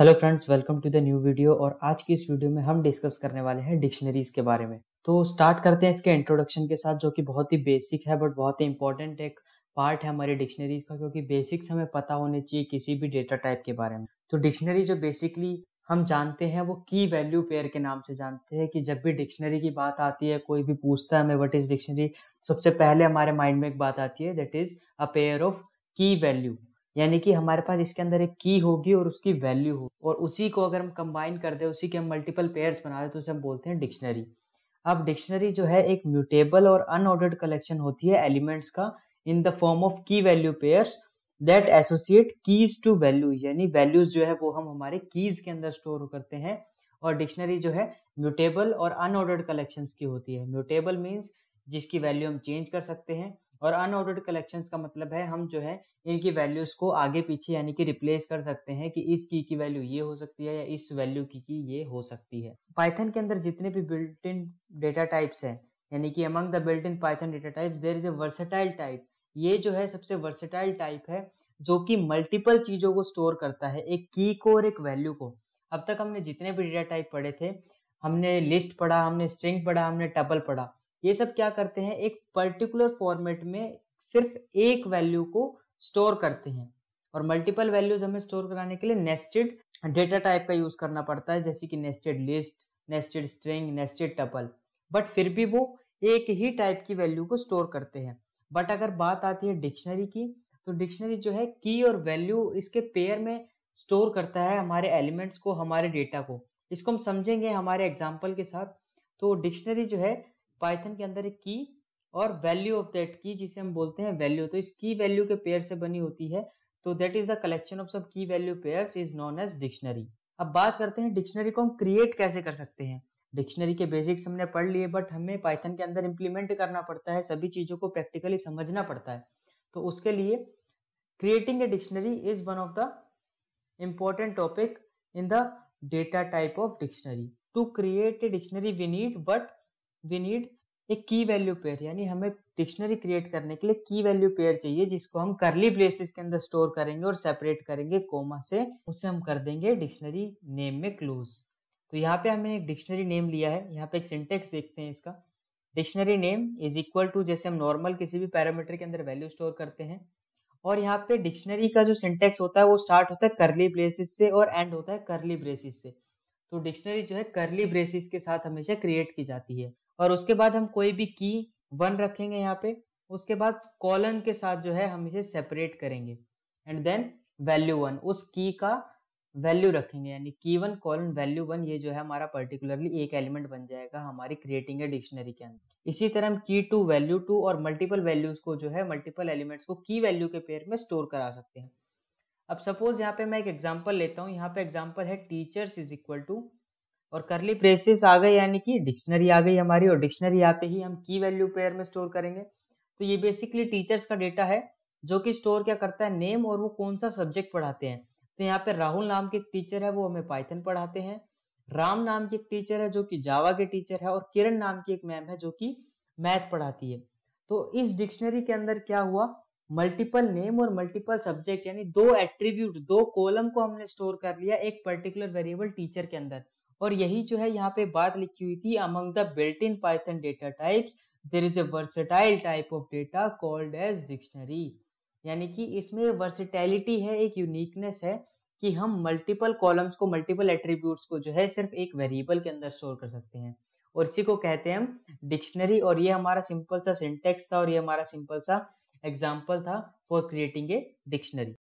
hello friends welcome to the new video और आज की इस वीडियो में हम डिस्कस करने वाले हैं डिक्शनरीज के बारे में तो स्टार्ट करते हैं इसके इंट्रोडक्शन के साथ जो कि बहुत ही बेसिक है बट बहुत ही इंपॉर्टेंट एक पार्ट है हमारे डिक्शनरीज का क्योंकि बेसिक्स हमें पता होने चाहिए किसी भी डेटा टाइप के बारे में तो डिक्शनरी जो बेसिकली हम जानते हैं वो की वैल्यू पेयर के नाम से जानते हैं कि जब भी डिक्शनरी की बात आती है कोई भी पूछता है हमें वट इज डिक्शनरी सबसे पहले हमारे माइंड में एक बात आती है that is a pair of key value यानी कि हमारे पास इसके अंदर एक की होगी और उसकी वैल्यू हो और उसी को अगर हम कंबाइन कर दें उसी के हम मल्टीपल पेयर्स बना दें तो उसे हम बोलते हैं डिक्शनरी अब डिक्शनरी जो है एक म्यूटेबल और अनऑर्डर्ड कलेक्शन होती है एलिमेंट्स का in the form of key value pairs that associate keys to value यानी वैल्यूज जो है वो हम हमारे कीज के अंदर स्टोर करते हैं और डिक्शनरी जो है म्यूटेबल और अनऑर्डर्ड कलेक्शंस की होती है म्यूटेबल मीन्स जिसकी वैल्यू हम चेंज कर सकते हैं और अनऑर्डर्ड कलेक्शंस का मतलब है हम जो है इनकी वैल्यूज को आगे पीछे यानी कि रिप्लेस कर सकते हैं कि इस की की वैल्यू ये हो सकती है या इस वैल्यू की की ये हो सकती है पाइथन के अंदर जितने भी बिल्ट इन डेटा टाइप्स हैं यानी कि among the built in Python data types there is a versatile type ये जो है सबसे वर्सेटाइल टाइप है जो कि मल्टीपल चीजों को स्टोर करता है एक की को और एक वैल्यू को अब तक हमने जितने भी डेटा टाइप पढ़े थे हमने लिस्ट पढ़ा हमने स्ट्रिंग पढ़ा हमने टपल पढ़ा ये सब क्या करते हैं एक पर्टिकुलर फॉर्मेट में सिर्फ एक वैल्यू को स्टोर करते हैं और मल्टीपल वैल्यूज हमें स्टोर कराने के लिए नेस्टेड डेटा टाइप का यूज करना पड़ता है जैसे कि nested list nested string nested tuple but फिर भी वो एक ही टाइप की वैल्यू को स्टोर करते हैं बट अगर बात आती है डिक्शनरी की तो डिक्शनरी जो है की और वैल्यू इसके पेयर में स्टोर करता है हमारे एलिमेंट्स को हमारे डेटा को इसको हम समझेंगे हमारे एग्जाम्पल के साथ तो डिक्शनरी जो है पाइथन के अंदर एक की और वैल्यू ऑफ दैट की जिसे हम बोलते हैं वैल्यू तो इस की वैल्यू के पेयर से बनी होती है तो that is the collection of सब key value pair is known as dictionary अब बात करते हैं डिक्शनरी को हम क्रिएट कैसे कर सकते हैं डिक्शनरी के बेसिक्स हमने पढ़ लिए बट हमें पाइथन के अंदर इम्प्लीमेंट करना पड़ता है सभी चीज़ों को प्रैक्टिकली समझना पड़ता है तो उसके लिए creating a dictionary is one of the important topic in the data type of dictionary to create a dictionary we need but we need एक की वैल्यू पेयर यानी हमें डिक्शनरी क्रिएट करने के लिए की वैल्यू पेयर चाहिए जिसको हम करली प्लेसेस के अंदर स्टोर करेंगे और सेपरेट करेंगे कोमा से उसे हम कर देंगे डिक्शनरी नेम में क्लोज तो यहाँ पे हमने एक डिक्शनरी नेम लिया है यहाँ पे एक सिंटेक्स देखते हैं इसका dictionary name is equal to जैसे हम नॉर्मल किसी भी पैरामीटर के अंदर वैल्यू स्टोर करते हैं और यहाँ पे डिक्शनरी का जो सिंटेक्स होता है वो स्टार्ट होता है करली ब्रेसिस से और एंड होता है करली ब्रेसिस से तो डिक्शनरी जो है करली ब्रेसिस के साथ हमेशा क्रिएट की जाती है और उसके बाद हम कोई भी की वन रखेंगे यहाँ पे उसके बाद कॉलन के साथ जो है हम इसे सेपरेट करेंगे एंड देन वैल्यू वन उस की का वैल्यू रखेंगे यानी की वन कॉलन वैल्यू वन ये जो है हमारा पर्टिकुलरली एक एलिमेंट बन जाएगा हमारी क्रिएटिंग है डिक्शनरी के अंदर इसी तरह हम की टू वैल्यू टू और मल्टीपल वैल्यूज को जो है मल्टीपल एलिमेंट्स को की वैल्यू के पेयर में स्टोर करा सकते हैं अब सपोज यहाँ पे मैं एक एग्जाम्पल लेता हूँ यहाँ पे एग्जाम्पल है टीचर्स इज इक्वल टू और करली प्रेसेस आ गए यानी कि डिक्शनरी आ गई हमारी और डिक्शनरी आते ही हम की वैल्यू पेयर में स्टोर करेंगे तो ये बेसिकली टीचर्स का डेटा है जो कि स्टोर क्या करता है नेम और वो कौन सा सब्जेक्ट पढ़ाते हैं तो यहाँ पे राहुल नाम के टीचर है वो हमें पाइथन पढ़ाते हैं राम नाम की एक टीचर है जो कि जावा के टीचर है और किरण नाम की एक मैम है जो कि मैथ पढ़ाती है तो इस डिक्शनरी के अंदर क्या हुआ मल्टीपल नेम और मल्टीपल सब्जेक्ट यानी दो एट्रीब्यूट दो कॉलम को हमने स्टोर कर लिया एक पर्टिकुलर वेरिएबल टीचर के अंदर और यही जो है यहाँ पे बात लिखी हुई थी among the built in Python data types there is a versatile type of data called as dictionary यानी कि इसमें वर्सेटैलिटी है एक यूनिकनेस है कि हम मल्टीपल कॉलम्स को मल्टीपल एट्रीब्यूट्स को जो है सिर्फ एक वेरिएबल के अंदर स्टोर कर सकते हैं और इसी को कहते हैं हम डिक्शनरी और ये हमारा सिंपल सा सिंटेक्स था और ये हमारा सिंपल सा एग्जाम्पल था फॉर क्रिएटिंग ए डिक्शनरी